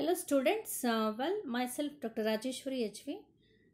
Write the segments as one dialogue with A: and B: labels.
A: Hello students, uh, well myself Dr. Rajeshwari HV.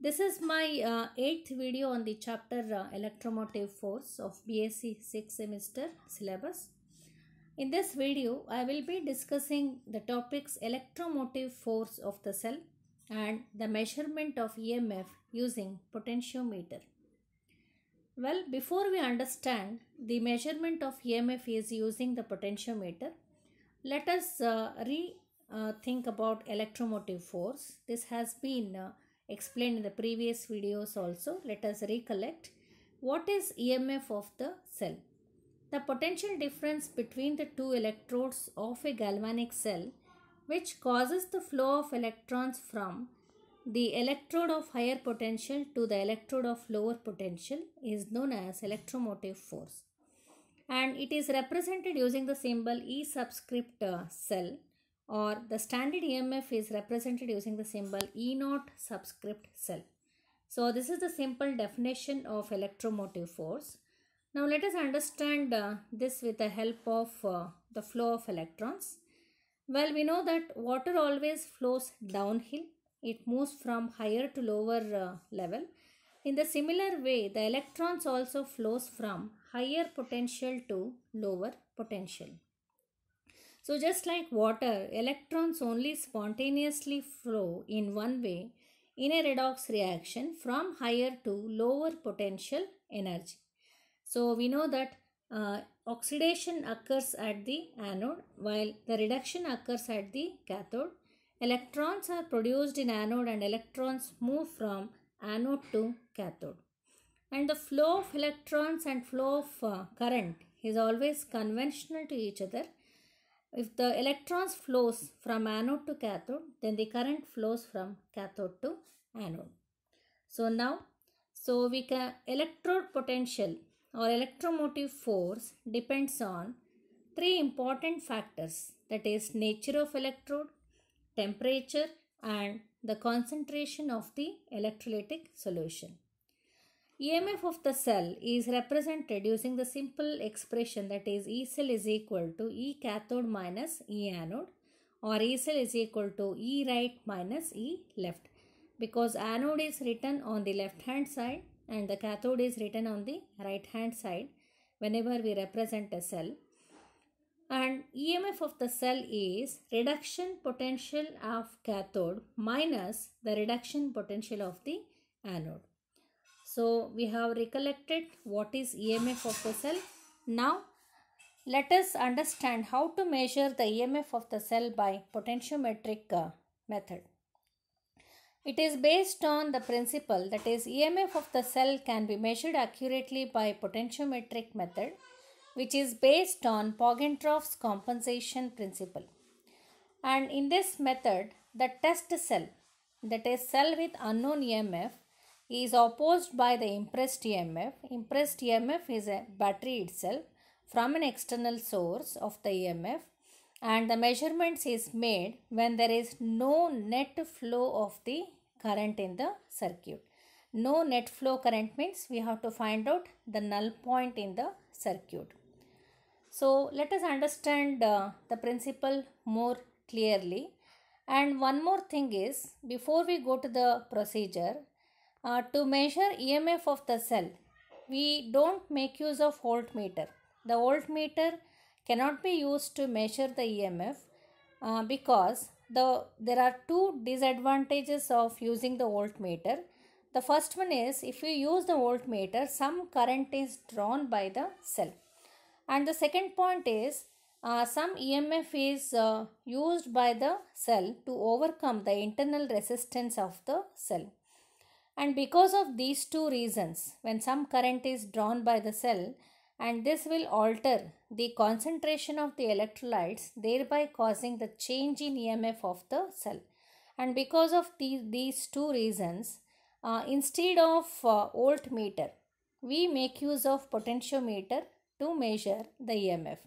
A: This is my uh, 8th video on the chapter uh, Electromotive Force of BSc Six semester syllabus. In this video, I will be discussing the topics electromotive force of the cell and the measurement of EMF using potentiometer. Well, before we understand the measurement of EMF is using the potentiometer, let us uh, re uh, think about electromotive force. This has been uh, explained in the previous videos also. Let us recollect. What is EMF of the cell? The potential difference between the two electrodes of a galvanic cell which causes the flow of electrons from the electrode of higher potential to the electrode of lower potential is known as electromotive force and it is represented using the symbol E subscript uh, cell or the standard EMF is represented using the symbol E naught subscript cell. So this is the simple definition of electromotive force. Now let us understand uh, this with the help of uh, the flow of electrons. Well, we know that water always flows downhill. It moves from higher to lower uh, level. In the similar way, the electrons also flows from higher potential to lower potential. So just like water, electrons only spontaneously flow in one way in a redox reaction from higher to lower potential energy. So we know that uh, oxidation occurs at the anode while the reduction occurs at the cathode. Electrons are produced in anode and electrons move from anode to cathode. And the flow of electrons and flow of uh, current is always conventional to each other if the electrons flows from anode to cathode, then the current flows from cathode to anode. So now, so we can electrode potential or electromotive force depends on three important factors that is nature of electrode, temperature and the concentration of the electrolytic solution. EMF of the cell is represented using the simple expression that is E cell is equal to E cathode minus E anode or E cell is equal to E right minus E left because anode is written on the left hand side and the cathode is written on the right hand side whenever we represent a cell and EMF of the cell is reduction potential of cathode minus the reduction potential of the anode. So we have recollected what is EMF of the cell. Now let us understand how to measure the EMF of the cell by potentiometric uh, method. It is based on the principle that is EMF of the cell can be measured accurately by potentiometric method which is based on Poggentroff's compensation principle. And in this method the test cell that is cell with unknown EMF is opposed by the impressed EMF. Impressed EMF is a battery itself from an external source of the EMF and the measurements is made when there is no net flow of the current in the circuit. No net flow current means we have to find out the null point in the circuit. So let us understand uh, the principle more clearly. And one more thing is before we go to the procedure, uh, to measure EMF of the cell, we don't make use of voltmeter. The voltmeter cannot be used to measure the EMF uh, because the there are two disadvantages of using the voltmeter. The first one is if you use the voltmeter, some current is drawn by the cell. And the second point is uh, some EMF is uh, used by the cell to overcome the internal resistance of the cell. And because of these two reasons, when some current is drawn by the cell, and this will alter the concentration of the electrolytes, thereby causing the change in EMF of the cell. And because of the, these two reasons, uh, instead of uh, voltmeter, we make use of potentiometer to measure the EMF.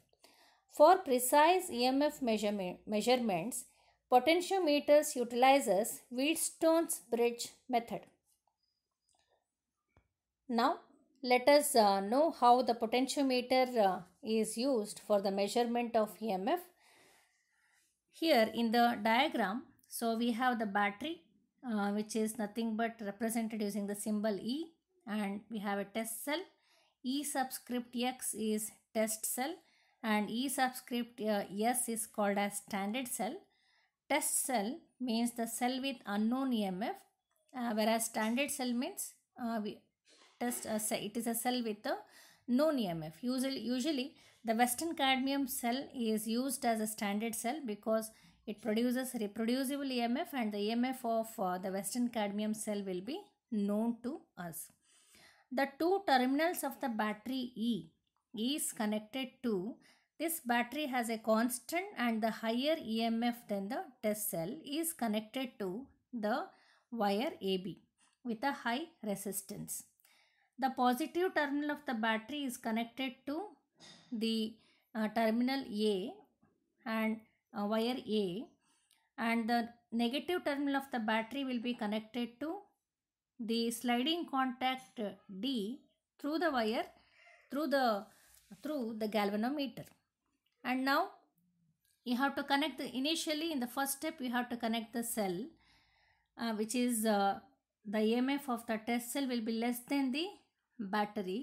A: For precise EMF measure measurements, potentiometers utilizes Wheatstone's bridge method. Now let us uh, know how the potentiometer uh, is used for the measurement of EMF. Here in the diagram, so we have the battery uh, which is nothing but represented using the symbol E and we have a test cell. E subscript X is test cell and E subscript uh, S is called as standard cell. Test cell means the cell with unknown EMF uh, whereas standard cell means uh, we test a uh, cell, it is a cell with a uh, known EMF. Usually, usually the western cadmium cell is used as a standard cell because it produces reproducible EMF and the EMF of uh, the western cadmium cell will be known to us. The two terminals of the battery E is connected to this battery has a constant and the higher EMF than the test cell is connected to the wire AB with a high resistance. The positive terminal of the battery is connected to the uh, terminal A and uh, wire A and the negative terminal of the battery will be connected to the sliding contact D through the wire through the through the galvanometer and now you have to connect the, initially in the first step you have to connect the cell uh, which is uh, the EMF of the test cell will be less than the battery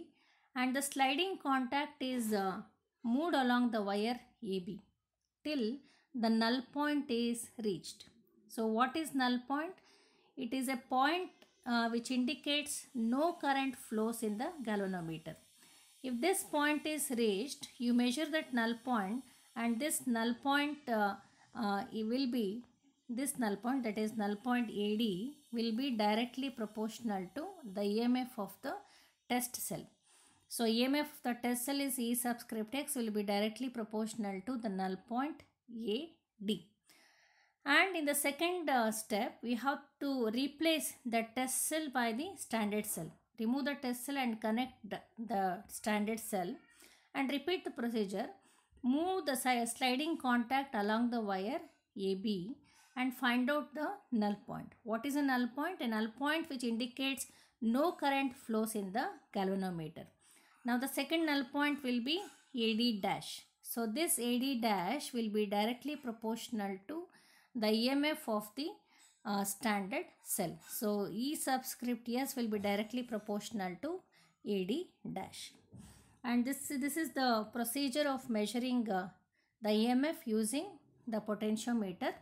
A: and the sliding contact is uh, moved along the wire AB till the null point is reached. So what is null point? It is a point uh, which indicates no current flows in the galvanometer. If this point is reached, you measure that null point and this null point uh, uh, will be, this null point that is null point AD will be directly proportional to the EMF of the test cell. So EMF of the test cell is E subscript X will be directly proportional to the null point AD. And in the second uh, step, we have to replace the test cell by the standard cell. Remove the test cell and connect the, the standard cell and repeat the procedure. Move the sliding contact along the wire AB and find out the null point. What is a null point? A null point which indicates no current flows in the galvanometer. Now the second null point will be AD dash. So this AD dash will be directly proportional to the EMF of the uh, standard cell. So E subscript S will be directly proportional to AD dash. And this, this is the procedure of measuring uh, the EMF using the potentiometer.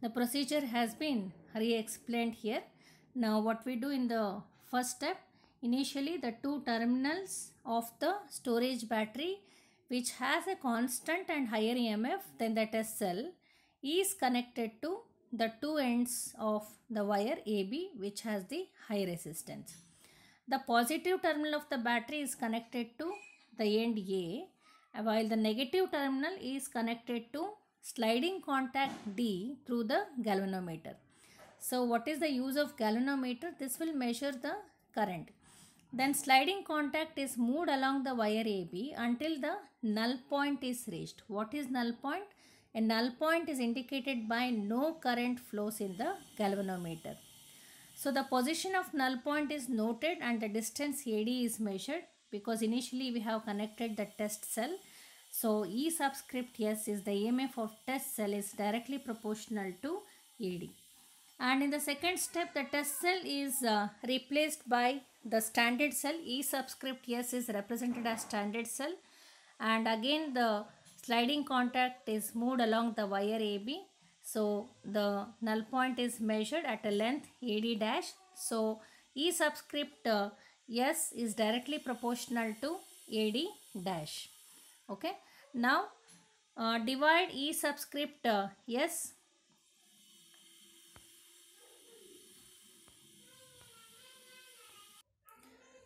A: The procedure has been re-explained here. Now what we do in the first step, initially the two terminals of the storage battery which has a constant and higher EMF than the test cell is connected to the two ends of the wire AB which has the high resistance. The positive terminal of the battery is connected to the end A while the negative terminal is connected to sliding contact D through the galvanometer. So what is the use of galvanometer? This will measure the current. Then sliding contact is moved along the wire AB until the null point is reached. What is null point? A null point is indicated by no current flows in the galvanometer. So the position of null point is noted and the distance AD is measured because initially we have connected the test cell. So E subscript S is the EMF of test cell is directly proportional to AD and in the second step the test cell is uh, replaced by the standard cell e subscript s is represented as standard cell and again the sliding contact is moved along the wire ab so the null point is measured at a length ad dash so e subscript uh, s is directly proportional to ad dash okay now uh, divide e subscript uh, s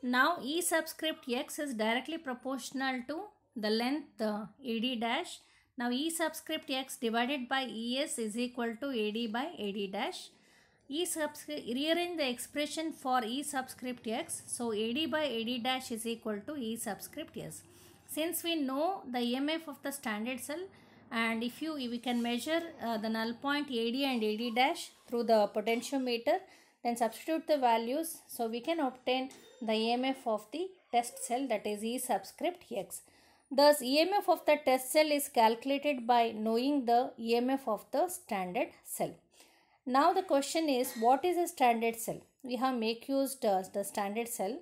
A: Now E subscript x is directly proportional to the length uh, AD dash. Now E subscript x divided by ES is equal to AD by AD dash. E subscript, rearrange the expression for E subscript x. So AD by AD dash is equal to E subscript s. Since we know the EMF of the standard cell and if you, we can measure uh, the null point AD and AD dash through the potentiometer then substitute the values so we can obtain the EMF of the test cell that is E subscript X. Thus EMF of the test cell is calculated by knowing the EMF of the standard cell. Now the question is what is a standard cell? We have make use the uh, the standard cell.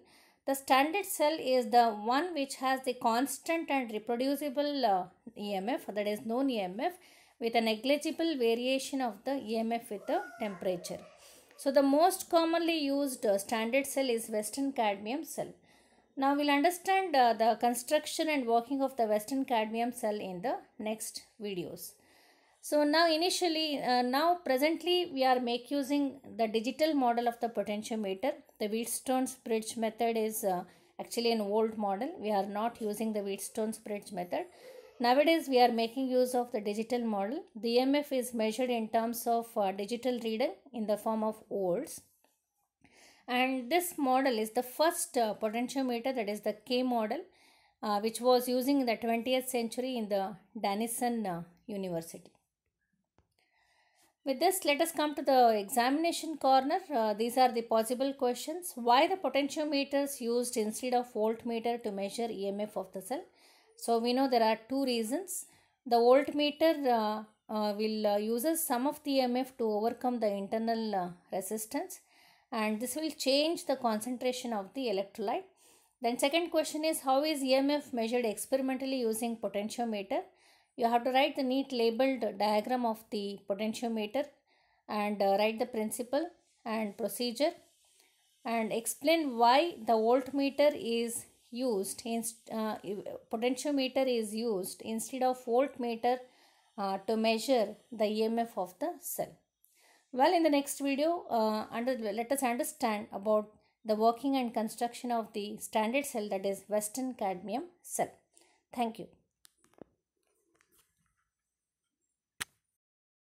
A: The standard cell is the one which has the constant and reproducible uh, EMF that is known EMF with a negligible variation of the EMF with the temperature. So the most commonly used uh, standard cell is western cadmium cell. Now we'll understand uh, the construction and working of the western cadmium cell in the next videos. So now initially, uh, now presently we are make using the digital model of the potentiometer. The Wheatstone's bridge method is uh, actually an old model. We are not using the Wheatstone's bridge method. Nowadays, we are making use of the digital model. The EMF is measured in terms of uh, digital reading in the form of volts. And this model is the first uh, potentiometer that is the K model uh, which was using in the 20th century in the Denison uh, University. With this, let us come to the examination corner. Uh, these are the possible questions. Why the potentiometers used instead of voltmeter to measure EMF of the cell? So we know there are two reasons. The voltmeter uh, uh, will uh, uses some of the EMF to overcome the internal uh, resistance and this will change the concentration of the electrolyte. Then second question is how is EMF measured experimentally using potentiometer? You have to write the neat labeled diagram of the potentiometer and uh, write the principle and procedure and explain why the voltmeter is used in, uh, potentiometer is used instead of voltmeter uh, to measure the emf of the cell well in the next video uh, under let us understand about the working and construction of the standard cell that is western cadmium cell thank you